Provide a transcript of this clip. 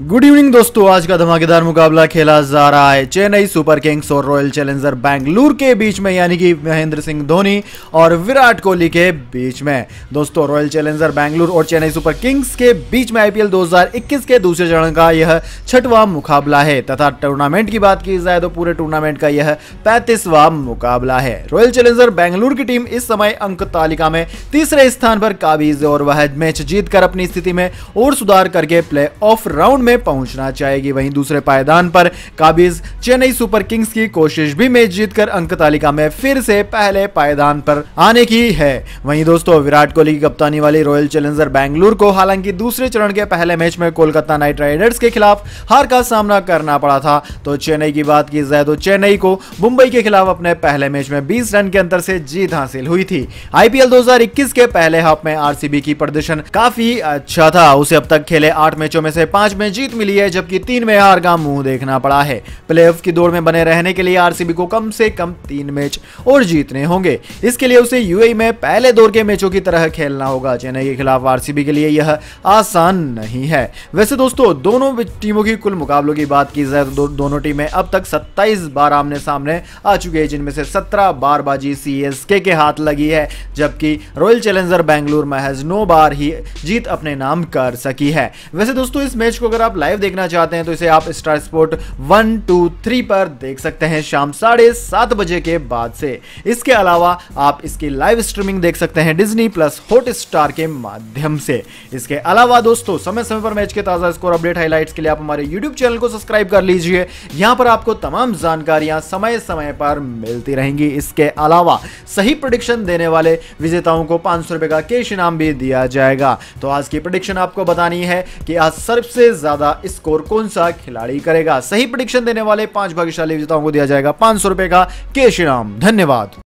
good evening दोस्तों आज का धमाकेदार मुकाबला खेला जा रहा है चेन्नई सुपर किंग्स और रॉयल चैलेंजर बैंगलोर के बीच में यानी कि महेंद्र सिंह धोनी और विराट कोहली के बीच में दोस्तों रॉयल चैलेंजर बैंगलोर और चेन्नई सुपर किंग्स के बीच में आईपीएल 2021 के दूसरे चरण का यह छठवां मुकाबला है तथा टूर्नामेंट की बात की जाए तो पूरे टूर्नामेंट का यह पैंतीसवा मुकाबला है रॉयल चैलेंजर बैंगलुर की टीम इस समय अंक तालिका में तीसरे स्थान पर काबिज और वह मैच जीतकर अपनी स्थिति में और सुधार करके प्ले ऑफ राउंड में पहुंचना चाहेगी वहीं दूसरे पायदान पर काबिज चेन्नई सुपर किंग्स की कोशिश भी मैच जीतकर अंक तालिका में फिर से पहले पायदान पर आने की है वहीं दोस्तों विराट कोहली की कप्तानी वाली रॉयल चैलेंजर बैंगलुरु को हालांकि दूसरे चरण के पहले मैच में कोलकाता नाइट राइडर्स के खिलाफ हार का सामना करना पड़ा था तो चेन्नई की बात की जाए तो चेन्नई को मुंबई के खिलाफ अपने पहले मैच में बीस रन के अंतर से जीत हासिल हुई थी आईपीएल दो के पहले हाफ में आरसीबी की प्रदर्शन काफी अच्छा था उसे अब तक खेले आठ मैचों में से पांच मैच जीत मिली है जबकि तीन में हार का मुंह देखना पड़ा है प्लेऑफ की दौड़ में बने रहने के लिए आरसीबी को कम से कम तीन मैच और जीतने होंगे इसके लिए उसे यूएई में पहले दौर के मैचों की तरह खेलना होगा चेन्नई के खिलाफ आरसीबी के लिए यह आसान नहीं है वैसे दोस्तों दोनों टीमों की कुल मुकाबलों की बात की जाए तो दोनों टीमें अब तक सत्ताईस बार आमने सामने आ चुकी है जिनमें से सत्रह बार बाजी सीएसके के हाथ लगी है जबकि रॉयल चैलेंजर बेंगलुरु महज नौ बार ही जीत अपने नाम कर सकी है वैसे दोस्तों इस मैच को अगर आप लाइव देखना चाहते हैं तो इसे आप star sport one two three पर देख सकते हैं शाम साढ़े सात बजे के बाद से इसके अलावा आप इसकी लाइव स्ट्रीमिंग देख सकते हैं डिजनी प्लस हॉट स्टार के माध्यम से इसके अलावा दोस्तों समय समय पर मैच के ताज़ा स्कोर अपडेट हाईलाइट के लिए आप हमारे यूट्यूब चैनल को सब्सक्राइब कर लीजिए यहां पर आपको तमाम जानकारियां समय समय पर मिलती रहेंगी इसके अलावा सही प्रोडिक्शन देने वाले विजेताओं को पांच सौ रुपए का कैश इनाम भी दिया जाएगा तो आज की प्रोडिक्शन आपको बतानी है कि आज सबसे ज़्यादा ज्यादा स्कोर कौन सा खिलाड़ी करेगा सही प्रडिक्शन देने वाले पांच भाग्यशाली विजेताओं को दिया जाएगा पांच सौ रुपए का के इनाम धन्यवाद